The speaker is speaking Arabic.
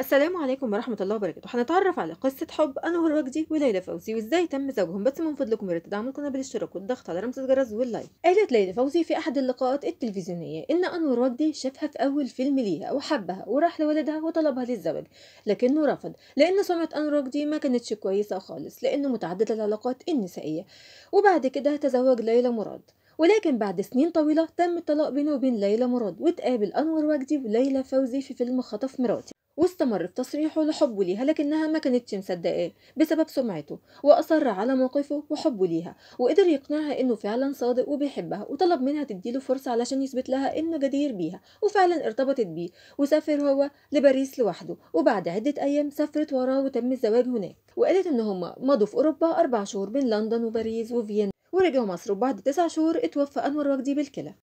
السلام عليكم ورحمة الله وبركاته هنتعرف على قصة حب أنور وجدي وليلى فوزي وازاي تم زواجهم بس من فضلكم يا ريت تدعموا القناة بالاشتراك والضغط على رمز الجرس واللايك قالت ليلى فوزي في أحد اللقاءات التلفزيونية إن أنور وجدي شافها في أول فيلم ليها وحبها وراح لوالدها وطلبها للزواج لكنه رفض لأن سمعة أنور وجدي ما كانتش كويسة خالص لأنه متعدد العلاقات النسائية وبعد كده تزوج ليلى مراد ولكن بعد سنين طويلة تم الطلاق بينه وبين ليلى مراد وتقابل أنور وجدي وليلى فوزي في فيلم خطف مراتي استمر في تصريحه لحبه ليها لكنها ما كانتش مصدقاه بسبب سمعته وأصر على موقفه وحبه ليها وقدر يقنعها إنه فعلا صادق وبيحبها وطلب منها تديله فرصة علشان يثبت لها إنه جدير بيها وفعلا ارتبطت بيه وسافر هو لباريس لوحده وبعد عدة أيام سافرت وراه وتم الزواج هناك وقالت إن هما مضوا في أوروبا أربع شهور بين لندن وباريس وفيينا ورجعوا مصر وبعد تسع شهور اتوفى أنور وجدي بالكلى